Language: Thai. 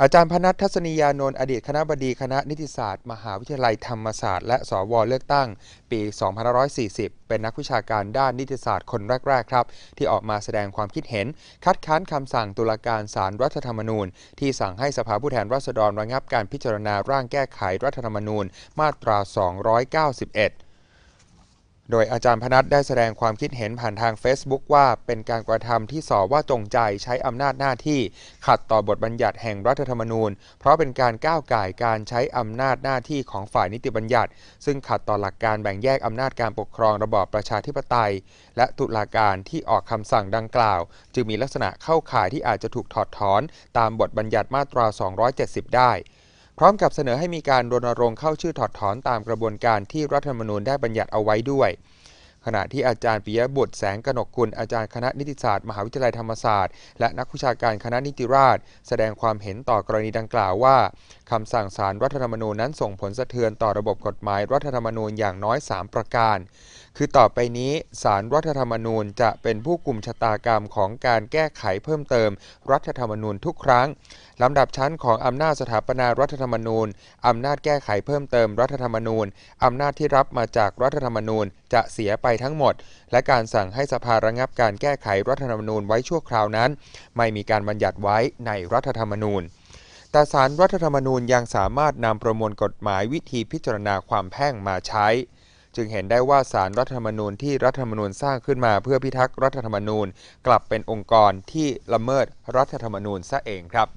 อาจารย์พนัททัศนียานนท์อดีตคณะบดีคณะนิติศาสตร์มหาวิทยาลัยธรรมศาสตร์ และสวเลือกตั้ง ปี 2540 เป็นนักวิชาการด้านนิติศาสตร์คนแรก ๆ ครับ ที่ออกมาแสดงความคิดเห็น คัดค้านคำสั่งตุลาการศาลรรัฐธรรมนูญ ที่สั่งให้สภาผู้แทนราษฎรระงับการพิจารณาร่างแก้ไขรัฐธรรมนูญ มาตรา 291โดยอาจารย์พนัทได้แสดงความคิดเห็นผ่านทาง Facebook ว่าเป็นการกระทำที่สอว่า จงใจใช้อำนาจหน้าที่ ขัดต่อบทบัญญัติแห่งรัฐธรรมนูญ เพราะเป็นการก้าวไก่การใช้อำนาจหน้าที่ของฝ่ายนิติบัญญัติ ซึ่งขัดต่อหลักการแบ่งแยกอำนาจการปกครองระบอบประชาธิปไตย และตุลาการที่ออกคำสั่งดังกล่าวจึงมีลักษณะเข้าข่ายที่อาจจะถูกถอดถอน ตามบทบัญญัติมาตรา 270 ได้ร้อมกับเสนอให้มีการรณรงค์เข้าชื่อถอดถอนตามกระบวนการที่รัฐธรรมนูญได้บัญญัติเอาไว้ด้วยขณะที่อาจารย์ปิยบุตรแสงกนกคุณ อาจารย์คณะนิติศาสตร์มหาวิทยาลัยธรรมศาสตร์ และนักวิชาการคณะนิติราชรแสดงความเห็นต่อกรณีดังกล่าวว่าคำสั่งศาลรรัฐธรรมนูญนั้นส่งผลสะเทือนต่อระบบกฎหมายรัฐธรรมนูญอย่างน้อย 3 ประการ คือต่อไปนี้ศาลรรัฐธรรมนูญ จะเป็นผู้กลุ่มชะตากรรมของการแก้ไขเพิ่มเติม รัฐธรรมนูญทุกครั้งลำดับชั้นของอำนาจสถาปนารัฐธรรมนูญอำนาจแก้ไขเพิ่มเติมรัฐธรรมนูญอำนาจที่รับมาจากรัฐธรรมนูญจะเสียไปทั้งหมด และการสั่งให้สภาระงับการแก้ไขรัฐธรรมนูญไว้ชั่วคราวนั้น ไม่มีการบัญญัติไว้ในรัฐธรรมนูญแต่สารรัฐธรรมนูญยังสามารถนำประมวลกฎหมายวิธีพิจารณาความแพ่งมาใช้ จึงเห็นได้ว่าสารรัฐธรรมนูญที่รัฐธรรมนูญสร้างขึ้นมาเพื่อพิทักษ์รัฐธรรมนูญ กลับเป็นองค์กรที่ละเมิดรัฐธรรมนูญซะเองครับ